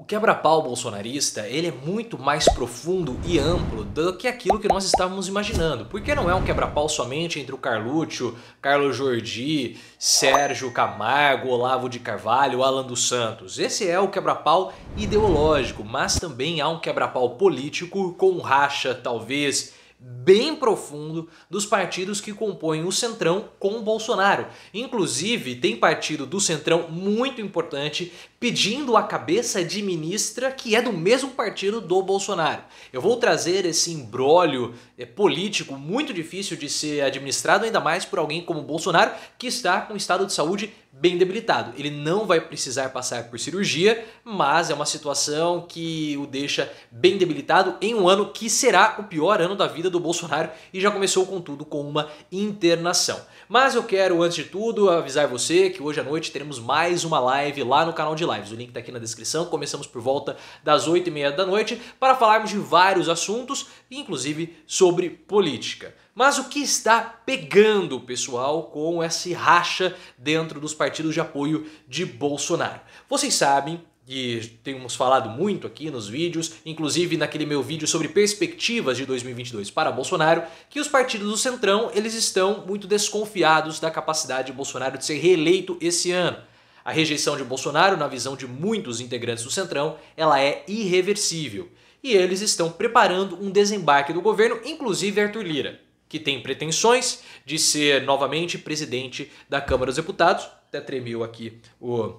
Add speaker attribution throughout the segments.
Speaker 1: O quebra-pau bolsonarista ele é muito mais profundo e amplo do que aquilo que nós estávamos imaginando. Porque não é um quebra-pau somente entre o Carluccio, Carlos Jordi, Sérgio Camargo, Olavo de Carvalho, Alan dos Santos. Esse é o quebra-pau ideológico, mas também há um quebra-pau político com racha, talvez, bem profundo dos partidos que compõem o Centrão com o Bolsonaro. Inclusive, tem partido do Centrão muito importante pedindo a cabeça de ministra que é do mesmo partido do Bolsonaro. Eu vou trazer esse imbróglio é, político muito difícil de ser administrado, ainda mais por alguém como Bolsonaro, que está com um estado de saúde bem debilitado. Ele não vai precisar passar por cirurgia, mas é uma situação que o deixa bem debilitado em um ano que será o pior ano da vida do Bolsonaro e já começou, contudo, com uma internação. Mas eu quero, antes de tudo, avisar você que hoje à noite teremos mais uma live lá no canal de lives. O link está aqui na descrição. Começamos por volta das 8 e meia da noite para falarmos de vários assuntos, inclusive sobre política. Mas o que está pegando o pessoal com esse racha dentro dos partidos de apoio de Bolsonaro? Vocês sabem que temos falado muito aqui nos vídeos, inclusive naquele meu vídeo sobre perspectivas de 2022 para Bolsonaro, que os partidos do Centrão, eles estão muito desconfiados da capacidade de Bolsonaro de ser reeleito esse ano. A rejeição de Bolsonaro, na visão de muitos integrantes do Centrão, ela é irreversível. E eles estão preparando um desembarque do governo, inclusive Arthur Lira que tem pretensões de ser novamente presidente da Câmara dos Deputados. Até tremeu aqui o,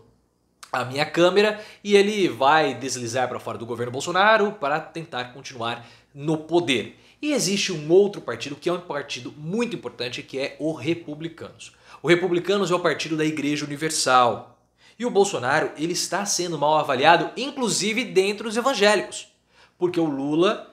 Speaker 1: a minha câmera. E ele vai deslizar para fora do governo Bolsonaro para tentar continuar no poder. E existe um outro partido que é um partido muito importante que é o Republicanos. O Republicanos é o partido da Igreja Universal. E o Bolsonaro ele está sendo mal avaliado, inclusive dentro dos evangélicos, porque o Lula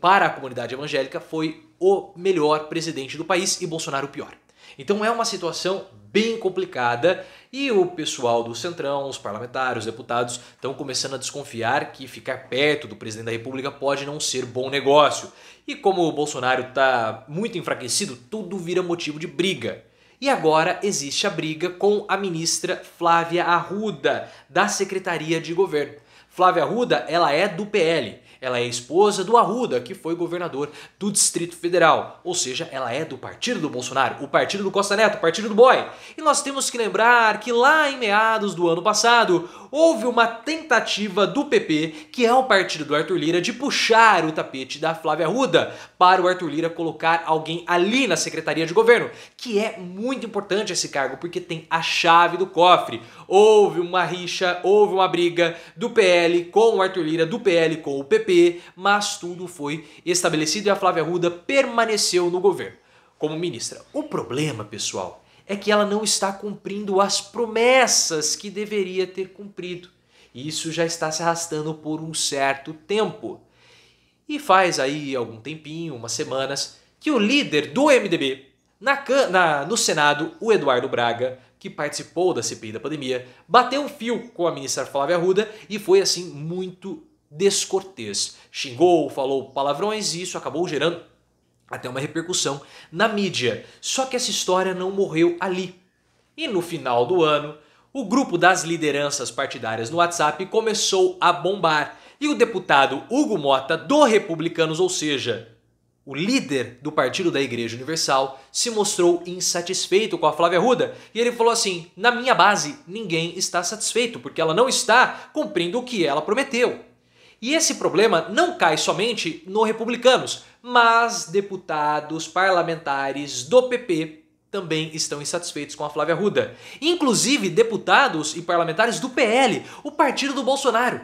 Speaker 1: para a comunidade evangélica, foi o melhor presidente do país e Bolsonaro o pior. Então é uma situação bem complicada e o pessoal do Centrão, os parlamentares, os deputados estão começando a desconfiar que ficar perto do presidente da República pode não ser bom negócio. E como o Bolsonaro está muito enfraquecido, tudo vira motivo de briga. E agora existe a briga com a ministra Flávia Arruda, da Secretaria de Governo. Flávia Arruda, ela é do PL ela é esposa do Arruda, que foi governador do Distrito Federal. Ou seja, ela é do partido do Bolsonaro, o partido do Costa Neto, o partido do Boy. E nós temos que lembrar que lá em meados do ano passado houve uma tentativa do PP, que é o partido do Arthur Lira, de puxar o tapete da Flávia Arruda para o Arthur Lira colocar alguém ali na Secretaria de Governo, que é muito importante esse cargo porque tem a chave do cofre. Houve uma rixa, houve uma briga do PL com o Arthur Lira, do PL com o PP mas tudo foi estabelecido e a Flávia Ruda permaneceu no governo como ministra. O problema, pessoal, é que ela não está cumprindo as promessas que deveria ter cumprido. E isso já está se arrastando por um certo tempo. E faz aí algum tempinho, umas semanas, que o líder do MDB na, na, no Senado, o Eduardo Braga, que participou da CPI da pandemia, bateu um fio com a ministra Flávia Arruda e foi assim muito descortês. Xingou, falou palavrões e isso acabou gerando até uma repercussão na mídia. Só que essa história não morreu ali. E no final do ano, o grupo das lideranças partidárias no WhatsApp começou a bombar. E o deputado Hugo Mota, do Republicanos, ou seja, o líder do partido da Igreja Universal, se mostrou insatisfeito com a Flávia Ruda e ele falou assim: na minha base, ninguém está satisfeito porque ela não está cumprindo o que ela prometeu. E esse problema não cai somente no republicanos, mas deputados parlamentares do PP também estão insatisfeitos com a Flávia Ruda. Inclusive deputados e parlamentares do PL, o partido do Bolsonaro.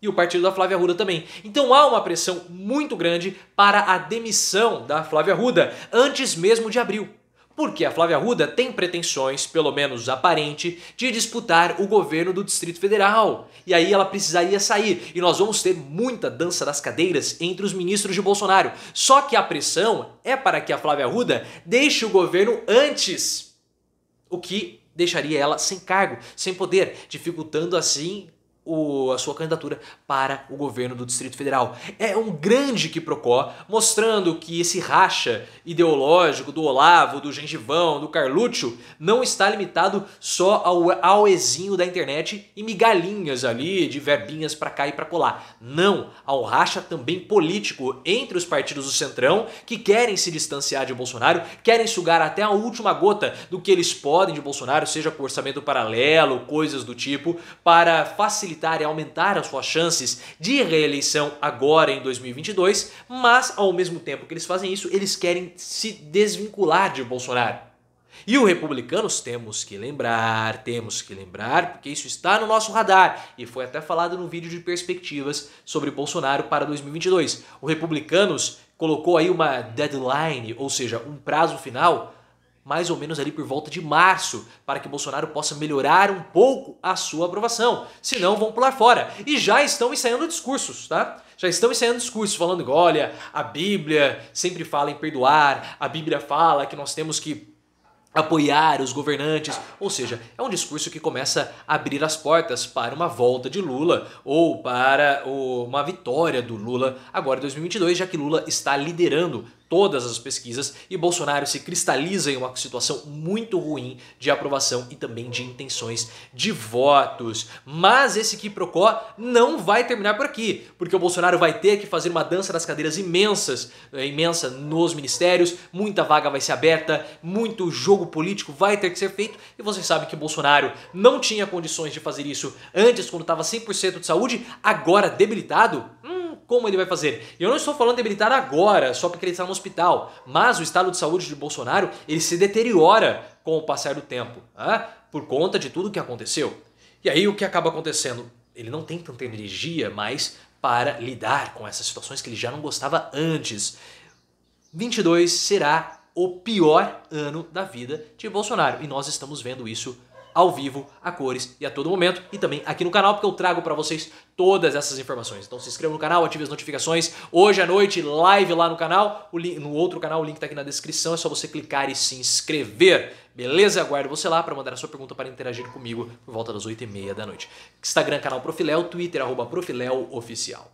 Speaker 1: E o partido da Flávia Ruda também. Então há uma pressão muito grande para a demissão da Flávia Ruda antes mesmo de abril porque a Flávia Arruda tem pretensões, pelo menos aparente, de disputar o governo do Distrito Federal. E aí ela precisaria sair, e nós vamos ter muita dança das cadeiras entre os ministros de Bolsonaro. Só que a pressão é para que a Flávia Arruda deixe o governo antes, o que deixaria ela sem cargo, sem poder, dificultando assim o, a sua candidatura para o governo do Distrito Federal. É um grande quiprocó mostrando que esse racha ideológico do Olavo, do Gengivão, do Carluccio não está limitado só ao auezinho da internet e migalhinhas ali de verbinhas para cá e para colar. Não, há um racha também político entre os partidos do Centrão que querem se distanciar de Bolsonaro, querem sugar até a última gota do que eles podem de Bolsonaro, seja com orçamento paralelo, coisas do tipo, para facilitar facilitar e aumentar as suas chances de reeleição agora em 2022, mas ao mesmo tempo que eles fazem isso, eles querem se desvincular de Bolsonaro. E os republicanos temos que lembrar, temos que lembrar, porque isso está no nosso radar e foi até falado no vídeo de perspectivas sobre Bolsonaro para 2022. Os republicanos colocou aí uma deadline, ou seja, um prazo final mais ou menos ali por volta de março, para que Bolsonaro possa melhorar um pouco a sua aprovação. Senão vão pular fora. E já estão ensaiando discursos, tá? Já estão ensaiando discursos falando que, olha, a Bíblia sempre fala em perdoar, a Bíblia fala que nós temos que apoiar os governantes, ou seja, é um discurso que começa a abrir as portas para uma volta de Lula ou para uma vitória do Lula agora em 2022, já que Lula está liderando todas as pesquisas e Bolsonaro se cristaliza em uma situação muito ruim de aprovação e também de intenções de votos. Mas esse quiprocó não vai terminar por aqui, porque o Bolsonaro vai ter que fazer uma dança das cadeiras imensas, eh, imensa nos ministérios, muita vaga vai ser aberta, muito jogo político vai ter que ser feito e você sabe que o Bolsonaro não tinha condições de fazer isso antes quando estava 100% de saúde, agora debilitado, como ele vai fazer? Eu não estou falando de debilitar agora, só porque ele está no hospital, mas o estado de saúde de Bolsonaro ele se deteriora com o passar do tempo, ah, por conta de tudo o que aconteceu. E aí o que acaba acontecendo? Ele não tem tanta energia mais para lidar com essas situações que ele já não gostava antes. 22 será o pior ano da vida de Bolsonaro e nós estamos vendo isso ao vivo, a cores e a todo momento e também aqui no canal porque eu trago para vocês todas essas informações. Então se inscreva no canal, ative as notificações. Hoje à noite live lá no canal, no outro canal o link está aqui na descrição, é só você clicar e se inscrever. Beleza? Aguardo você lá para mandar a sua pergunta para interagir comigo por volta das 8h30 da noite. Instagram, canal Profiléu, Twitter, arroba Profilel Oficial.